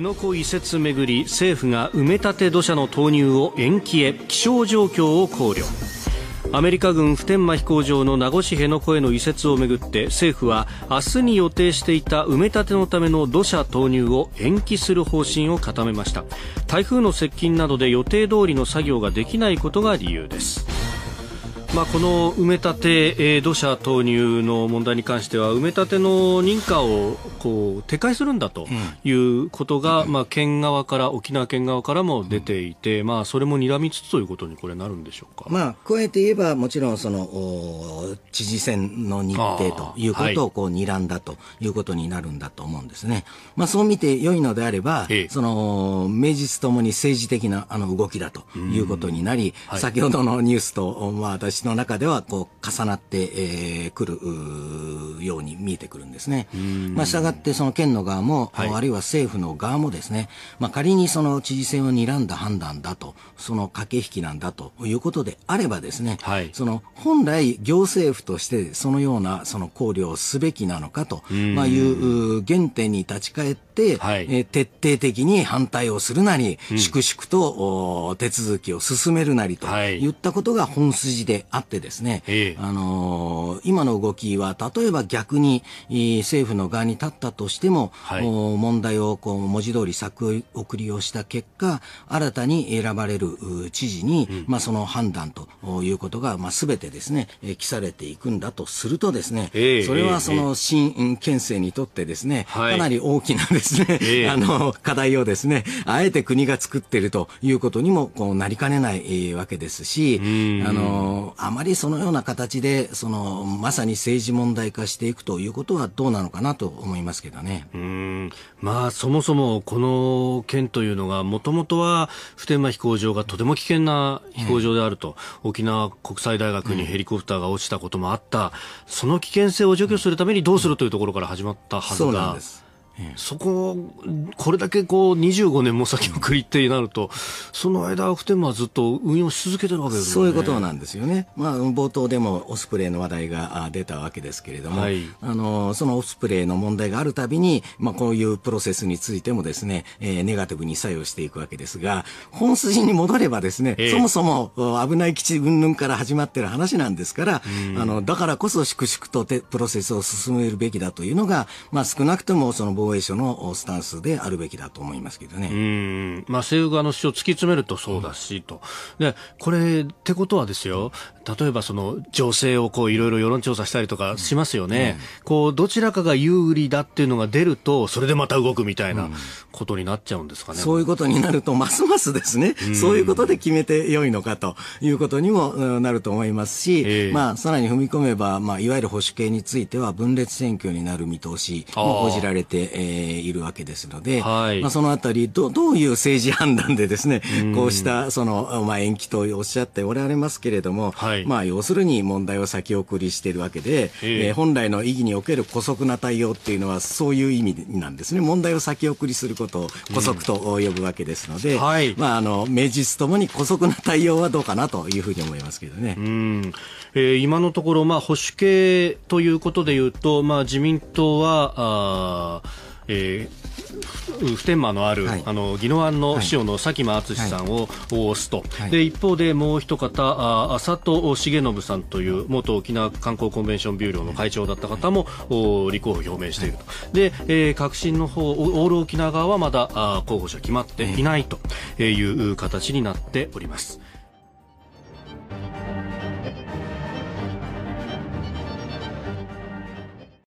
辺野古移設めぐり政府が埋め立て土砂の投入を延期へ気象状況を考慮アメリカ軍普天間飛行場の名護市辺野古への移設をめぐって政府は明日に予定していた埋め立てのための土砂投入を延期する方針を固めました台風の接近などで予定通りの作業ができないことが理由ですまあ、この埋め立て、えー、土砂投入の問題に関しては埋め立ての認可をこう撤回するんだということが、うん、まあ、県側から沖縄県側からも出ていて、うん、まあ、それも睨みつつということにこれなるんでしょうか、まあ、加えて言えばもちろんその知事選の日程ということをこう睨んだということになるんだと思うんですね。はい、まあ、そう見て良いのであれば、ええ、その名実ともに政治的なあの動きだということになり、うんはい、先ほどのニュースと、まあ、私の中ではこう重なってく、えるように見えてくるんですね。まあ、したがってその県の側も、はい、あるいは政府の側もですね、まあ、仮にその知事選を睨んだ判断だと、その駆け引きなんだということであればですね、はい、その本来行政府としてそのようなその考慮をすべきなのかと、まあ、いう原点に立ち返って、はい、え徹底的に反対をするなり、うん、粛々と手続きを進めるなりといったことが本筋であってですね、ええ、あの今の動きは例えば逆に政府の側に立ったとしても、はい、問題をこう文字通り先送りをした結果新たに選ばれる知事に、うん、まあ、その判断ということが、まあ、全てですね、記されていくんだとするとですね、それはその新県政にとってですね、かなり大きなですね、あの、課題をですね、あえて国が作っているということにもこうなりかねないわけですし、あの、あまりそのような形で、その、まさに政治問題化していくということはどうなのかなと思いますけどね。まあ、そもそもこの件というのが、もともとは普天間飛行場がとても危険な飛行場であると、沖縄国際大学にヘリコプターが落ちたこともあった、その危険性を除去するためにどうするというところから始まったはずが、そうなんですそこ、これだけこう25年も先送りってなると、その間、普天間はずっと運用し続けてるわけですよね。そういうことなんですよね。まあ、冒頭でもオスプレイの話題が出たわけですけれども、はい、あのそのオスプレイの問題があるたびに、まあ、こういうプロセスについてもですね、えー、ネガティブに作用していくわけですが、本筋に戻ればですね、えー、そもそも危ない基地云々から始まってる話なんですから、あのだからこそ粛々とプロセスを進めるべきだというのが、まあ、少なくともその防衛省のスタンスであるべきだと思いますけどね。うん。まあ、政府側の主張を突き詰めるとそうだし、と。で、これ、ってことはですよ、例えばその、情勢をこう、いろいろ世論調査したりとかしますよね。こう、どちらかが有利だっていうのが出ると、それでまた動くみたいなことになっちゃうんですかね。そういうことになると、ますますですね、そういうことで決めてよいのかということにもなると思いますし、まあ、さらに踏み込めば、まあ、いわゆる保守系については分裂選挙になる見通しも報じられてえー、いるわけですので、はい、まあ、そのあたりど、どういう政治判断でですね、こうしたその、まあ、延期とおっしゃっておられますけれども、はい、まあ、要するに問題を先送りしているわけで、えー、本来の意義における姑息な対応っていうのはそういう意味なんですね。問題を先送りすることを姑息と呼ぶわけですので、はい、まあ、あの、名実ともに姑息な対応はどうかなというふうに思いますけどね。うんえー、今のところ、まあ、保守系ということでいうと、まあ、自民党は、あえー、普天間のある、はい、あの宜野湾の師匠の佐喜真淳さんを推すと、はい、で一方でもう一方、浅戸重信さんという元沖縄観光コンベンションビューロの会長だった方も、はい、立候補表明していると、で、えー、革新の方オール沖縄側はまだ候補者決まっていないという形になっております。